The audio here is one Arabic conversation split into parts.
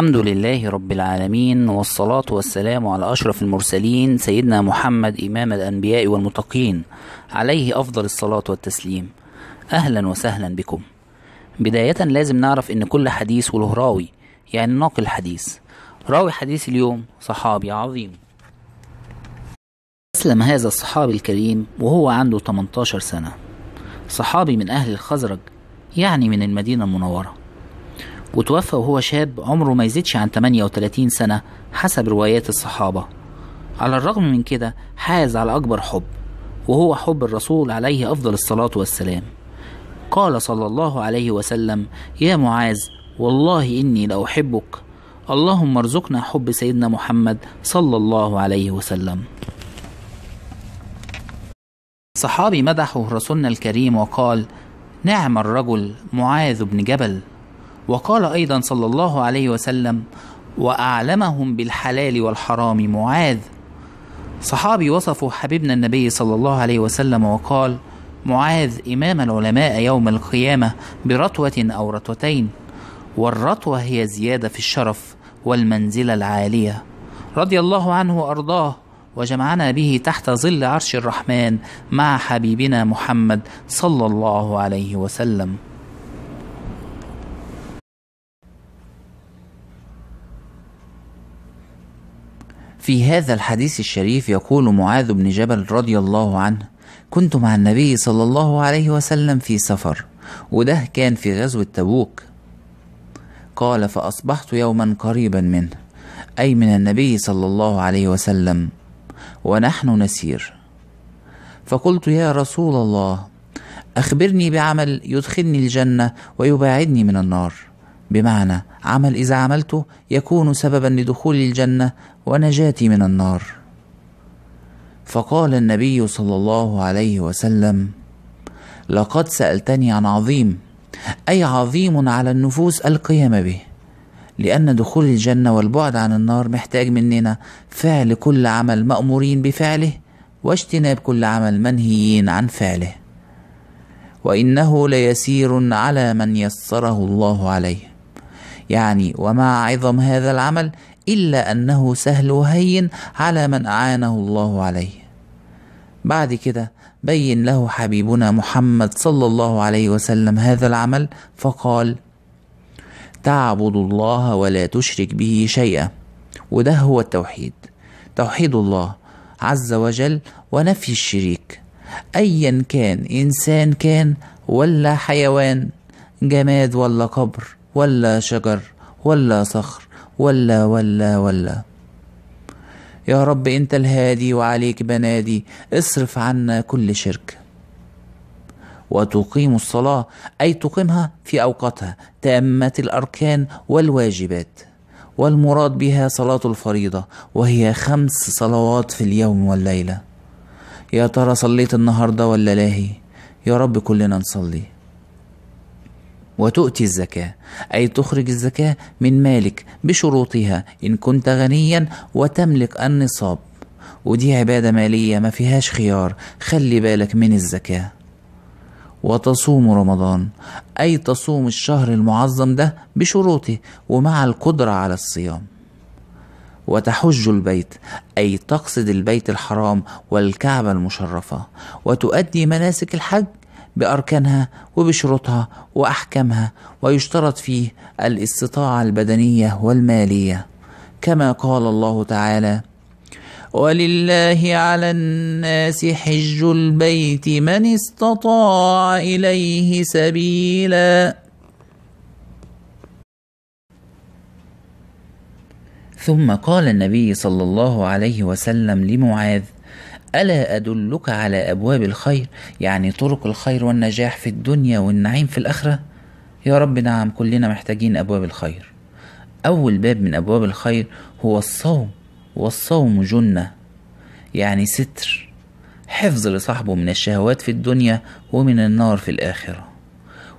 الحمد لله رب العالمين والصلاة والسلام على أشرف المرسلين سيدنا محمد إمام الأنبياء والمتقين عليه أفضل الصلاة والتسليم أهلا وسهلا بكم بداية لازم نعرف إن كل حديث وله راوي يعني ناقل حديث راوي حديث اليوم صحابي عظيم أسلم هذا الصحابي الكريم وهو عنده 18 سنة صحابي من أهل الخزرج يعني من المدينة المنورة وتوفى وهو شاب عمره ما يزيدش عن 38 سنة حسب روايات الصحابة على الرغم من كده حاز على أكبر حب وهو حب الرسول عليه أفضل الصلاة والسلام قال صلى الله عليه وسلم يا معاذ والله إني لأحبك اللهم ارزقنا حب سيدنا محمد صلى الله عليه وسلم صحابي مدحه رسولنا الكريم وقال نعم الرجل معاذ بن جبل وقال أيضا صلى الله عليه وسلم وأعلمهم بالحلال والحرام معاذ صحابي وصفوا حبيبنا النبي صلى الله عليه وسلم وقال معاذ إمام العلماء يوم القيامة برطوه أو رطوتين والرطوه هي زيادة في الشرف والمنزلة العالية رضي الله عنه وأرضاه وجمعنا به تحت ظل عرش الرحمن مع حبيبنا محمد صلى الله عليه وسلم في هذا الحديث الشريف يقول معاذ بن جبل رضي الله عنه كنت مع النبي صلى الله عليه وسلم في سفر وده كان في غزوة تبوك قال فأصبحت يوما قريبا منه أي من النبي صلى الله عليه وسلم ونحن نسير فقلت يا رسول الله أخبرني بعمل يدخلني الجنة ويباعدني من النار بمعنى عمل إذا عملته يكون سببا لدخول الجنة ونجاتي من النار فقال النبي صلى الله عليه وسلم لقد سألتني عن عظيم أي عظيم على النفوس القيام به لأن دخول الجنة والبعد عن النار محتاج مننا فعل كل عمل مأمورين بفعله واجتناب كل عمل منهيين عن فعله وإنه ليسير على من يسره الله عليه يعني وما عظم هذا العمل إلا أنه سهل وهين على من أعانه الله عليه بعد كده بين له حبيبنا محمد صلى الله عليه وسلم هذا العمل فقال تعبد الله ولا تشرك به شيئا وده هو التوحيد توحيد الله عز وجل ونفي الشريك ايا كان انسان كان ولا حيوان جماد ولا قبر ولا شجر ولا صخر ولا ولا ولا يا رب انت الهادي وعليك بنادي اصرف عنا كل شرك وتقيم الصلاة أي تقيمها في أوقاتها تامة الأركان والواجبات والمراد بها صلاة الفريضة وهي خمس صلوات في اليوم والليلة يا ترى صليت النهاردة ولا لاهي يا رب كلنا نصلي وتؤتي الزكاة أي تخرج الزكاة من مالك بشروطها إن كنت غنيا وتملك النصاب ودي عبادة مالية ما فيهاش خيار خلي بالك من الزكاة وتصوم رمضان أي تصوم الشهر المعظم ده بشروطه ومع القدرة على الصيام وتحج البيت أي تقصد البيت الحرام والكعبة المشرفة وتؤدي مناسك الحج باركانها وبشروطها واحكامها ويشترط فيه الاستطاعه البدنيه والماليه كما قال الله تعالى ولله على الناس حج البيت من استطاع اليه سبيلا ثم قال النبي صلى الله عليه وسلم لمعاذ ألا أدلك على أبواب الخير يعني طرق الخير والنجاح في الدنيا والنعيم في الآخرة يا رب نعم كلنا محتاجين أبواب الخير أول باب من أبواب الخير هو الصوم والصوم جنة يعني ستر حفظ لصاحبه من الشهوات في الدنيا ومن النار في الآخرة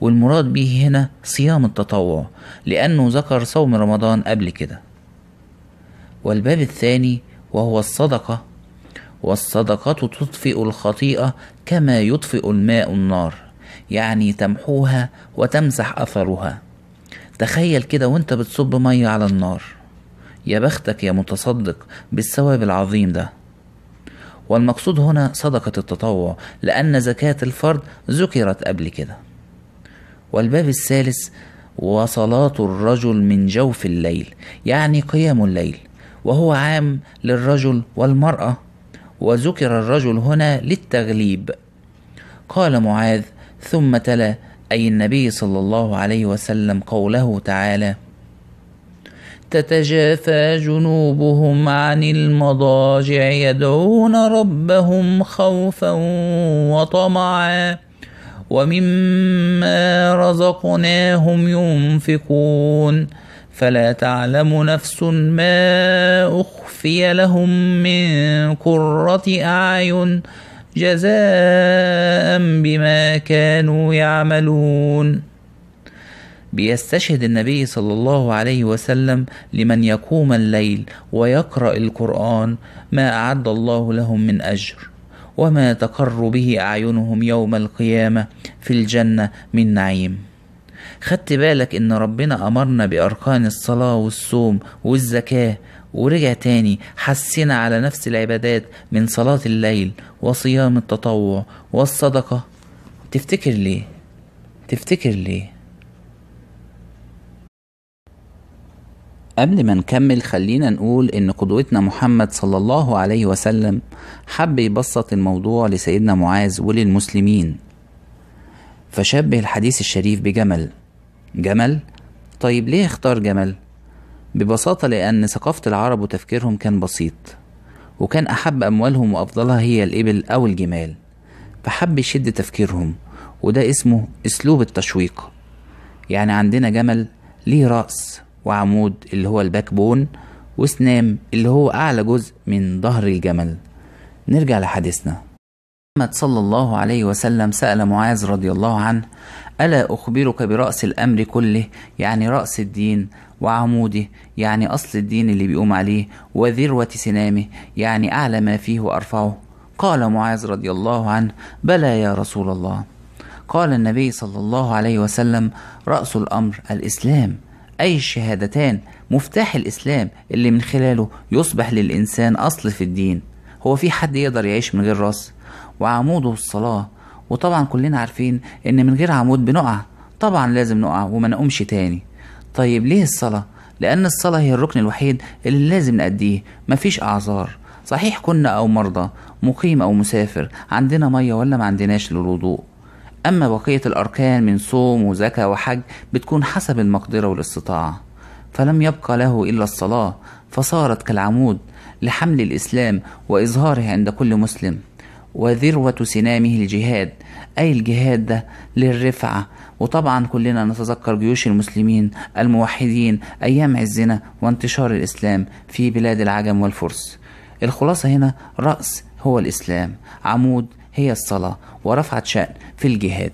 والمراد به هنا صيام التطوع لأنه ذكر صوم رمضان قبل كده والباب الثاني وهو الصدقة والصدقة تطفئ الخطيئة كما يطفئ الماء النار يعني تمحوها وتمسح أثرها تخيل كده وانت بتصب مية على النار يا بختك يا متصدق بالثواب العظيم ده والمقصود هنا صدقة التطوع لأن زكاة الفرد ذكرت قبل كده والباب الثالث وصلاة الرجل من جوف الليل يعني قيام الليل وهو عام للرجل والمرأة وذكر الرجل هنا للتغليب قال معاذ ثم تلا أي النبي صلى الله عليه وسلم قوله تعالى تتجافى جنوبهم عن المضاجع يدعون ربهم خوفا وطمعا ومما رزقناهم ينفقون فلا تعلم نفس ما أخفي لهم من قرة أعين جزاء بما كانوا يعملون بيستشهد النبي صلى الله عليه وسلم لمن يقوم الليل ويقرأ القرآن ما أعد الله لهم من أجر وما تقر به أعينهم يوم القيامة في الجنة من نعيم خدت بالك ان ربنا امرنا باركان الصلاة والصوم والزكاة ورجع تاني حسنا على نفس العبادات من صلاة الليل وصيام التطوع والصدقة تفتكر ليه تفتكر ليه قبل ما نكمل خلينا نقول ان قدوتنا محمد صلى الله عليه وسلم حب يبسط الموضوع لسيدنا معاذ وللمسلمين فشبه الحديث الشريف بجمل جمل طيب ليه اختار جمل ببساطة لأن ثقافة العرب وتفكيرهم كان بسيط وكان أحب أموالهم وأفضلها هي الإبل أو الجمال فحب يشد تفكيرهم وده اسمه أسلوب التشويق يعني عندنا جمل ليه رأس وعمود اللي هو الباك بون وسنام اللي هو أعلى جزء من ظهر الجمل نرجع لحديثنا محمد صلى الله عليه وسلم سأل معاذ رضي الله عنه ألا أخبرك برأس الأمر كله يعني رأس الدين وعموده يعني أصل الدين اللي بيقوم عليه وذروة سنامه يعني أعلى ما فيه وأرفعه قال معاذ رضي الله عنه بلى يا رسول الله قال النبي صلى الله عليه وسلم رأس الأمر الإسلام أي الشهادتان مفتاح الإسلام اللي من خلاله يصبح للإنسان أصل في الدين هو في حد يقدر يعيش من غير راس وعموده الصلاة وطبعا كلنا عارفين إن من غير عمود بنقع طبعا لازم نقع وما نقومش تاني طيب ليه الصلاة؟ لأن الصلاة هي الركن الوحيد اللي لازم نأديه مفيش أعذار صحيح كنا أو مرضى مقيم أو مسافر عندنا مية ولا ما عندناش للوضوء أما بقية الأركان من صوم وزكاة وحج بتكون حسب المقدرة والاستطاعة فلم يبقى له إلا الصلاة فصارت كالعمود لحمل الإسلام وإظهاره عند كل مسلم وذروة سنامه الجهاد أي الجهاد ده للرفعة وطبعا كلنا نتذكر جيوش المسلمين الموحدين أيام عزنا وانتشار الإسلام في بلاد العجم والفرس الخلاصة هنا رأس هو الإسلام عمود هي الصلاة ورفعة شأن في الجهاد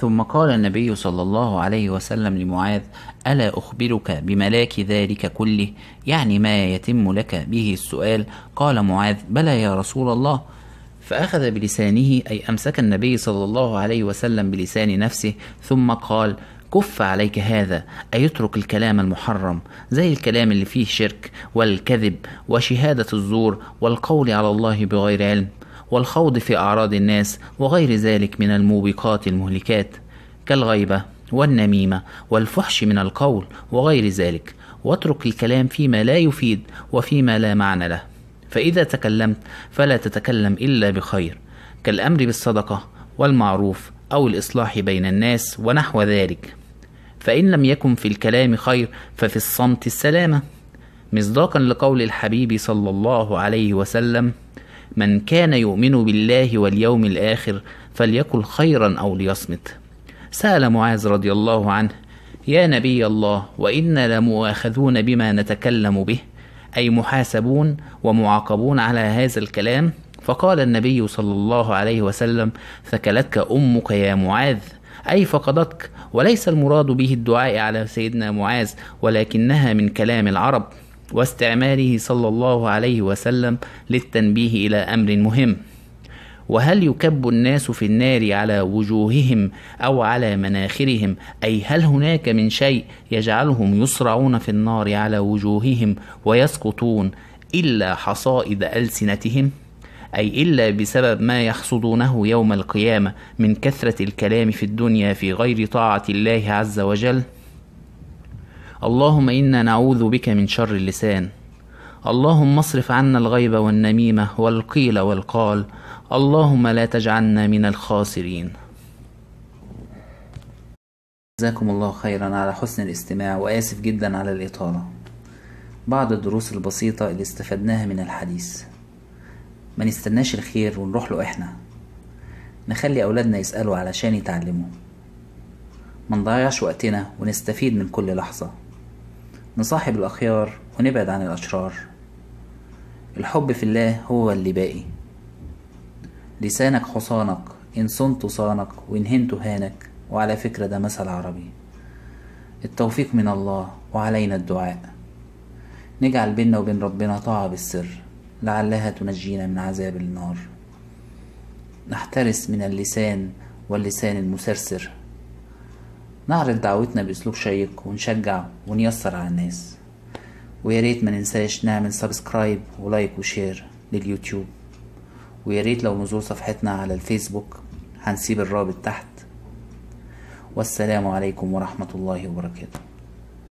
ثم قال النبي صلى الله عليه وسلم لمعاذ الا اخبرك بملاك ذلك كله يعني ما يتم لك به السؤال قال معاذ بلى يا رسول الله فاخذ بلسانه اي امسك النبي صلى الله عليه وسلم بلسان نفسه ثم قال كف عليك هذا أي اترك الكلام المحرم زي الكلام اللي فيه شرك والكذب وشهادة الزور والقول على الله بغير علم والخوض في أعراض الناس وغير ذلك من الموبقات المهلكات كالغيبة والنميمة والفحش من القول وغير ذلك واترك الكلام فيما لا يفيد وفيما لا معنى له فإذا تكلمت فلا تتكلم إلا بخير كالأمر بالصدقة والمعروف أو الإصلاح بين الناس ونحو ذلك فإن لم يكن في الكلام خير ففي الصمت السلامة مصداقا لقول الحبيب صلى الله عليه وسلم من كان يؤمن بالله واليوم الآخر فليقل خيرا أو ليصمت سأل معاذ رضي الله عنه يا نبي الله وإنا لمؤاخذون بما نتكلم به أي محاسبون ومعاقبون على هذا الكلام فقال النبي صلى الله عليه وسلم ثكلتك أمك يا معاذ أي فقدتك وليس المراد به الدعاء على سيدنا معاذ ولكنها من كلام العرب واستعماله صلى الله عليه وسلم للتنبيه إلى أمر مهم وهل يكب الناس في النار على وجوههم او على مناخرهم اي هل هناك من شيء يجعلهم يصرعون في النار على وجوههم ويسقطون الا حصائد السنتهم اي الا بسبب ما يحصدونه يوم القيامه من كثره الكلام في الدنيا في غير طاعه الله عز وجل اللهم إنا نعوذ بك من شر اللسان اللهم اصرف عنا الغيب والنميمة والقيل والقال اللهم لا تجعلنا من الخاسرين جزاكم الله خيرا على حسن الاستماع وآسف جدا على الإطالة بعض الدروس البسيطة اللي استفدناها من الحديث ما نستناش الخير ونروح له احنا نخلي أولادنا يسألوا علشان يتعلموا ما نضيعش وقتنا ونستفيد من كل لحظة نصاحب الأخيار ونبعد عن الأشرار الحب في الله هو اللي باقي لسانك حصانك إن صنت صانك وإن هنت هانك وعلى فكرة ده مثل عربي التوفيق من الله وعلينا الدعاء نجعل بيننا وبين ربنا طاعة بالسر لعلها تنجينا من عذاب النار نحترس من اللسان واللسان المسرسر نعرض دعوتنا بأسلوب شيق ونشجع ونيسر على الناس ويا ريت ما ننساش نعمل سبسكرايب ولايك وشير لليوتيوب ويا ريت لو نزور صفحتنا على الفيسبوك هنسيب الرابط تحت والسلام عليكم ورحمة الله وبركاته